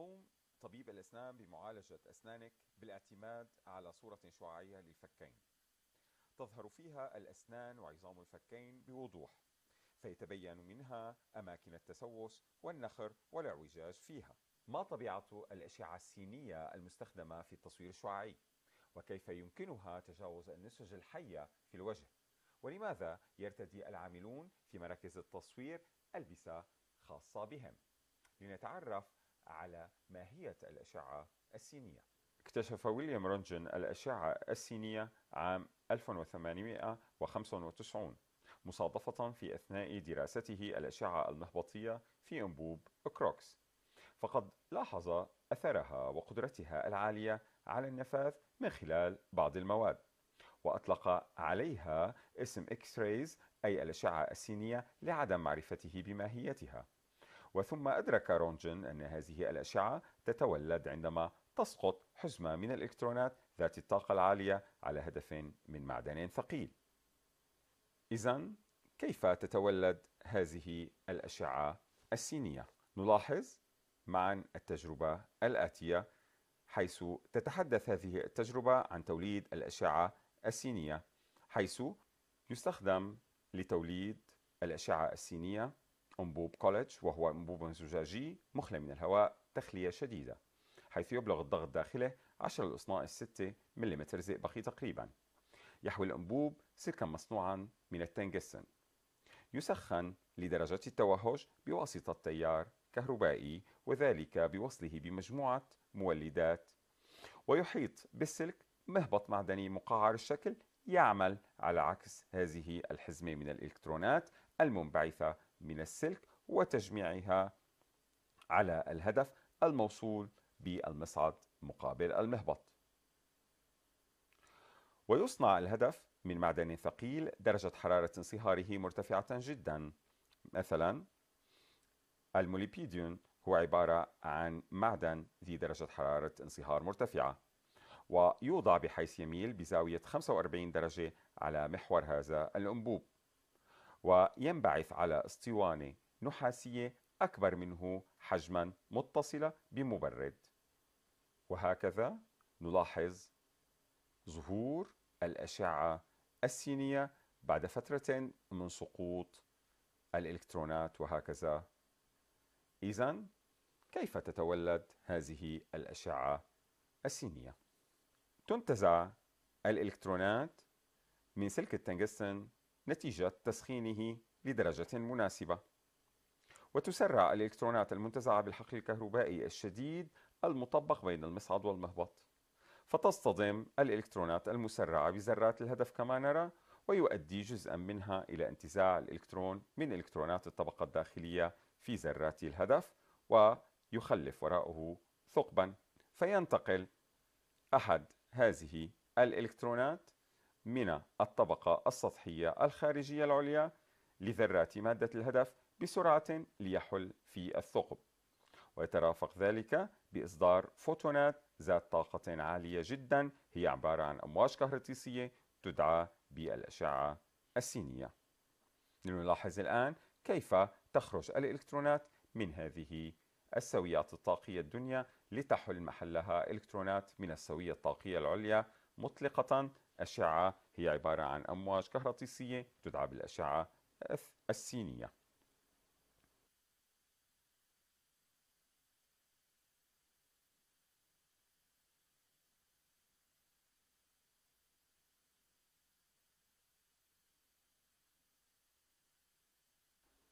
يقوم طبيب الأسنان بمعالجة أسنانك بالاعتماد على صورة شعاعية للفكين تظهر فيها الأسنان وعظام الفكين بوضوح فيتبين منها أماكن التسوس والنخر والاعوجاج فيها ما طبيعة الأشعة السينية المستخدمة في التصوير الشعاعي؟ وكيف يمكنها تجاوز النسج الحية في الوجه؟ ولماذا يرتدي العاملون في مراكز التصوير ألبسة خاصة بهم؟ لنتعرف على ماهية الأشعة السينية اكتشف ويليام رونجن الأشعة السينية عام 1895 مصادفة في أثناء دراسته الأشعة المهبطية في أنبوب أكروكس فقد لاحظ أثرها وقدرتها العالية على النفاذ من خلال بعض المواد وأطلق عليها اسم إكس رايز أي الأشعة السينية لعدم معرفته بماهيتها وثم أدرك رونجن أن هذه الأشعة تتولد عندما تسقط حزمة من الإلكترونات ذات الطاقة العالية على هدف من معدن ثقيل إذا كيف تتولد هذه الأشعة السينية؟ نلاحظ معا التجربة الآتية حيث تتحدث هذه التجربة عن توليد الأشعة السينية حيث يستخدم لتوليد الأشعة السينية أنبوب كوليدج وهو أنبوب زجاجي مخلى من الهواء تخلية شديدة حيث يبلغ الضغط داخله 10 الأصناع 6 ملم زئبقي تقريبا يحوي الأنبوب سلكا مصنوعا من التنجسن يسخن لدرجة التوهج بواسطة تيار كهربائي وذلك بوصله بمجموعة مولدات ويحيط بالسلك مهبط معدني مقعر الشكل يعمل على عكس هذه الحزمة من الإلكترونات المنبعثة من السلك وتجميعها على الهدف الموصول بالمصعد مقابل المهبط ويصنع الهدف من معدن ثقيل درجة حرارة انصهاره مرتفعة جدا مثلا الموليبيديون هو عبارة عن معدن ذي درجة حرارة انصهار مرتفعة ويوضع بحيث يميل بزاوية 45 درجة على محور هذا الأنبوب وينبعث على اسطوانة نحاسية أكبر منه حجما متصلة بمبرد وهكذا نلاحظ ظهور الأشعة السينية بعد فترة من سقوط الإلكترونات وهكذا إذا كيف تتولد هذه الأشعة السينية؟ تنتزع الإلكترونات من سلك التنجستن نتيجة تسخينه لدرجة مناسبة وتسرع الإلكترونات المنتزعة بالحقل الكهربائي الشديد المطبق بين المصعد والمهبط فتصطدم الإلكترونات المسرعة بذرات الهدف كما نرى ويؤدي جزءا منها إلى انتزاع الإلكترون من إلكترونات الطبقة الداخلية في ذرات الهدف ويخلف وراءه ثقبا فينتقل أحد هذه الإلكترونات من الطبقة السطحية الخارجية العليا لذرات مادة الهدف بسرعة ليحل في الثقب ويترافق ذلك بإصدار فوتونات ذات طاقة عالية جدا هي عبارة عن أمواج كهرطيسية تدعى بالأشعة السينية لنلاحظ الآن كيف تخرج الإلكترونات من هذه السويات الطاقية الدنيا لتحل محلها إلكترونات من السوية الطاقية العليا مطلقة أشعة هي عبارة عن أمواج كهرطيسية تدعى بالأشعة السينية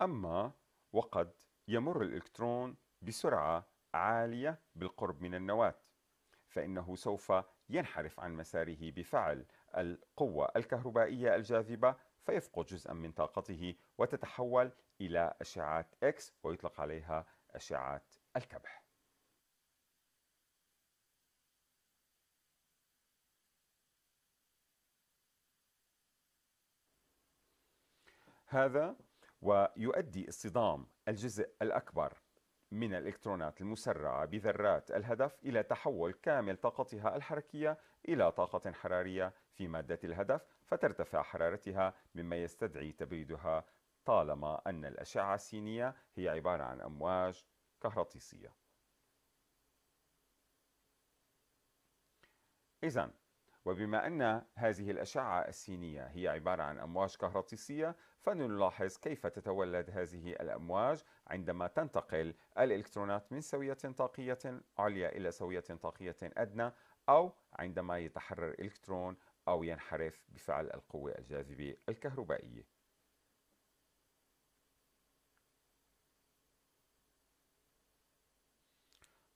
أما وقد يمر الإلكترون بسرعة عالية بالقرب من النواة فإنه سوف ينحرف عن مساره بفعل القوة الكهربائية الجاذبة فيفقد جزءا من طاقته وتتحول إلى أشعات إكس ويطلق عليها أشعات الكبح هذا ويؤدي اصطدام الجزء الأكبر من الإلكترونات المسرعة بذرات الهدف إلى تحول كامل طاقتها الحركية إلى طاقة حرارية في مادة الهدف فترتفع حرارتها مما يستدعي تبريدها طالما أن الأشعة السينية هي عبارة عن أمواج كهرطيسية. إذا وبما أن هذه الأشعة السينية هي عبارة عن أمواج كهرطيسية فنلاحظ كيف تتولد هذه الأمواج عندما تنتقل الإلكترونات من سوية طاقية عليا إلى سوية طاقية أدنى أو عندما يتحرر إلكترون أو ينحرف بفعل القوة الجاذبية الكهربائية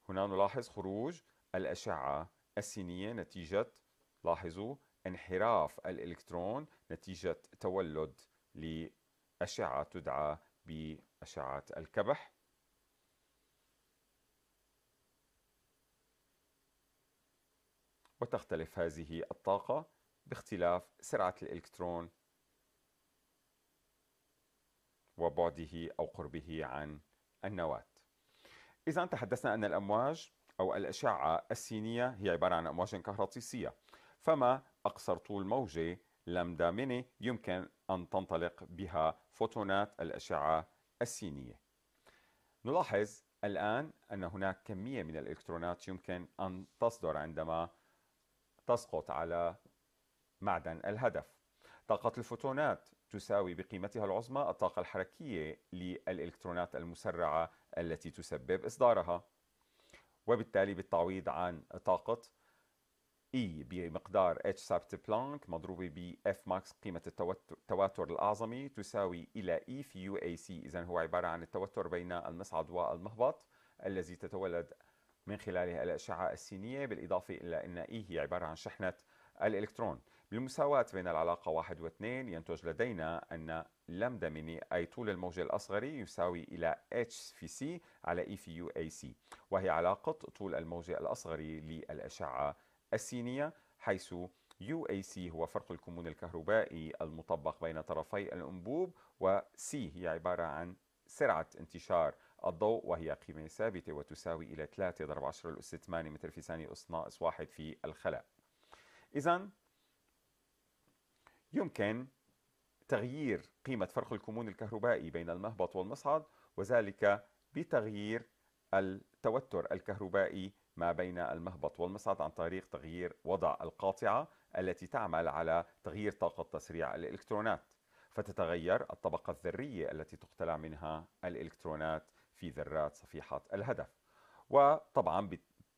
هنا نلاحظ خروج الأشعة السينية نتيجة لاحظوا انحراف الإلكترون نتيجة تولد لأشعة تدعى بأشعة الكبح وتختلف هذه الطاقة باختلاف سرعة الإلكترون وبعده أو قربه عن النواة إذا تحدثنا أن الأمواج أو الأشعة السينية هي عبارة عن أمواج كهرطيسية فما أقصر طول موجة لامدا ميني يمكن أن تنطلق بها فوتونات الأشعة السينية نلاحظ الآن أن هناك كمية من الإلكترونات يمكن أن تصدر عندما تسقط على معدن الهدف طاقة الفوتونات تساوي بقيمتها العظمى الطاقة الحركية للإلكترونات المسرعة التي تسبب إصدارها وبالتالي بالتعويض عن طاقة اي e بمقدار اتش ثابتة بلانك مضروبة ب اف ماكس قيمة التوتر الأعظمي تساوي إلى اي e في يو اي سي إذا هو عبارة عن التوتر بين المصعد والمهبط الذي تتولد من خلاله الأشعة السينية بالإضافة إلى أن اي e هي عبارة عن شحنة الإلكترون بالمساواة بين العلاقة واحد واثنين ينتج لدينا أن لمدة ميني أي طول الموجة الأصغر يساوي إلى h في c على e في u a c وهي علاقة طول الموجة الأصغر للأشعة السينية حيث يو اي سي هو فرق الكمون الكهربائي المطبق بين طرفي الأنبوب و سي هي عبارة عن سرعة انتشار الضوء وهي قيمة ثابتة وتساوي إلى 3 ضرب 10 الأس 8 متر في ثانية أس ناقص 1 في الخلاء إذا يمكن تغيير قيمة فرق الكمون الكهربائي بين المهبط والمصعد وذلك بتغيير التوتر الكهربائي ما بين المهبط والمصعد عن طريق تغيير وضع القاطعة التي تعمل على تغيير طاقة تسريع الإلكترونات فتتغير الطبقة الذرية التي تقتلع منها الإلكترونات في ذرات صفيحة الهدف وطبعا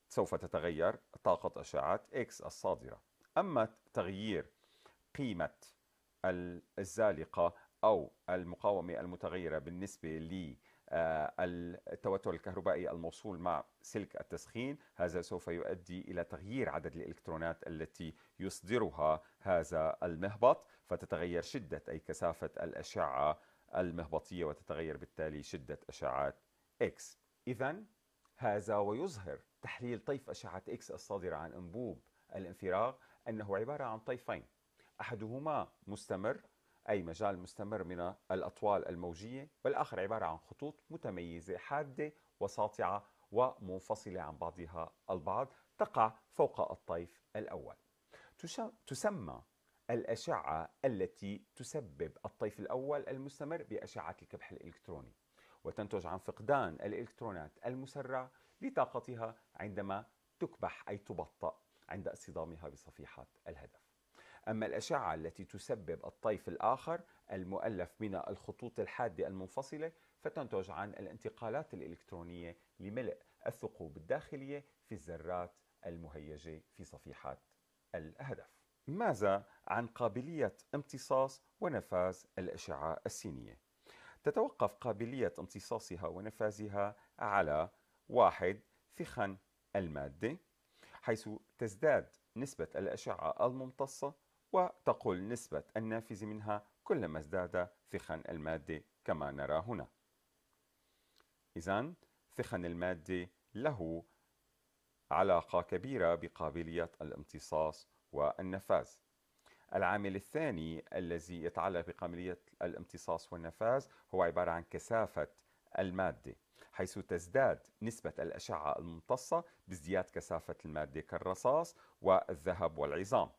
سوف تتغير طاقة أشعة إكس الصادرة أما تغيير قيمة الزالقة أو المقاومة المتغيرة بالنسبة آه، التوتر الكهربائي الموصول مع سلك التسخين هذا سوف يؤدي إلى تغيير عدد الإلكترونات التي يصدرها هذا المهبط فتتغير شدة أي كثافة الأشعة المهبطية وتتغير بالتالي شدة أشعات X إذا هذا ويظهر تحليل طيف أشعة X الصادرة عن أنبوب الانفراغ أنه عبارة عن طيفين أحدهما مستمر أي مجال مستمر من الأطوال الموجية والآخر عبارة عن خطوط متميزة حادة وساطعة ومنفصلة عن بعضها البعض تقع فوق الطيف الأول تسمى الأشعة التي تسبب الطيف الأول المستمر بأشعة الكبح الإلكتروني وتنتج عن فقدان الإلكترونات المسرع لطاقتها عندما تكبح أي تبطأ عند اصطدامها بصفيحة الهدف أما الأشعة التي تسبب الطيف الآخر المؤلف من الخطوط الحادة المنفصلة فتنتج عن الانتقالات الإلكترونية لملء الثقوب الداخلية في الذرات المهيجة في صفيحة الهدف ماذا عن قابلية امتصاص ونفاذ الأشعة السينية؟ تتوقف قابلية امتصاصها ونفاذها على واحد ثخن المادة حيث تزداد نسبة الأشعة الممتصة وتقل نسبة النافذ منها كلما ازداد ثخن المادة كما نرى هنا إذا ثخن المادة له علاقة كبيرة بقابلية الامتصاص والنفاذ العامل الثاني الذي يتعلق بقابلية الامتصاص والنفاذ هو عبارة عن كثافة المادة حيث تزداد نسبة الأشعة الممتصة بازدياد كثافة المادة كالرصاص والذهب والعظام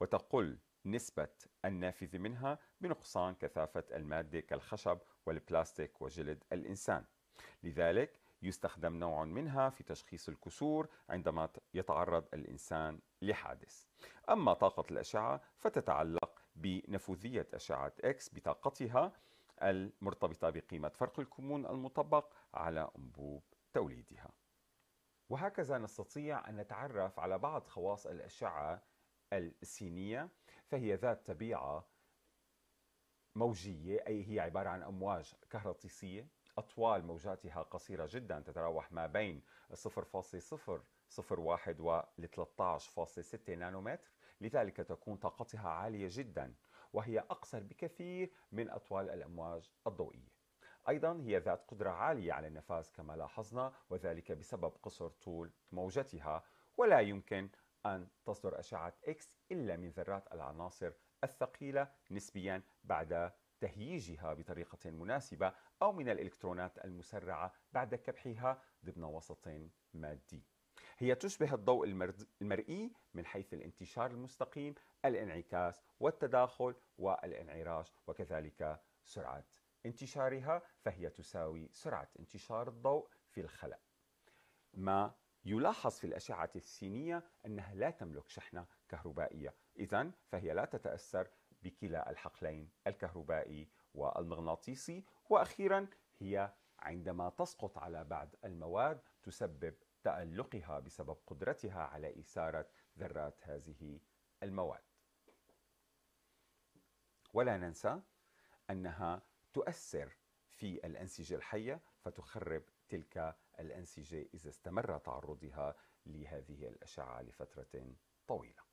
وتقل نسبة النافذ منها بنقصان كثافة المادة كالخشب والبلاستيك وجلد الإنسان لذلك يستخدم نوع منها في تشخيص الكسور عندما يتعرض الإنسان لحادث أما طاقة الأشعة فتتعلق بنفوذية أشعة إكس بطاقتها المرتبطة بقيمة فرق الكمون المطبق على أنبوب توليدها وهكذا نستطيع أن نتعرف على بعض خواص الأشعة السينية فهي ذات طبيعة موجية أي هي عبارة عن أمواج كهرطيسية أطوال موجاتها قصيرة جدا تتراوح ما بين 0.001 و 13.6 نانومتر لذلك تكون طاقتها عالية جدا وهي أقصر بكثير من أطوال الأمواج الضوئية أيضا هي ذات قدرة عالية على النفاذ كما لاحظنا وذلك بسبب قصر طول موجتها ولا يمكن أن تصدر أشعة إكس إلا من ذرات العناصر الثقيلة نسبيا بعد تهييجها بطريقة مناسبة أو من الإلكترونات المسرعة بعد كبحها ضمن وسط مادي هي تشبه الضوء المرئي من حيث الانتشار المستقيم الانعكاس والتداخل والانعراج وكذلك سرعة انتشارها فهي تساوي سرعة انتشار الضوء في الخلاء ما يلاحظ في الأشعة السينية أنها لا تملك شحنة كهربائية إذا فهي لا تتأثر بكلا الحقلين الكهربائي والمغناطيسي وأخيرا هي عندما تسقط على بعض المواد تسبب تألقها بسبب قدرتها على إثارة ذرات هذه المواد ولا ننسى أنها تؤثر في الأنسجة الحية فتخرب تلك الأنسجة إذا استمر تعرضها لهذه الأشعة لفترة طويلة.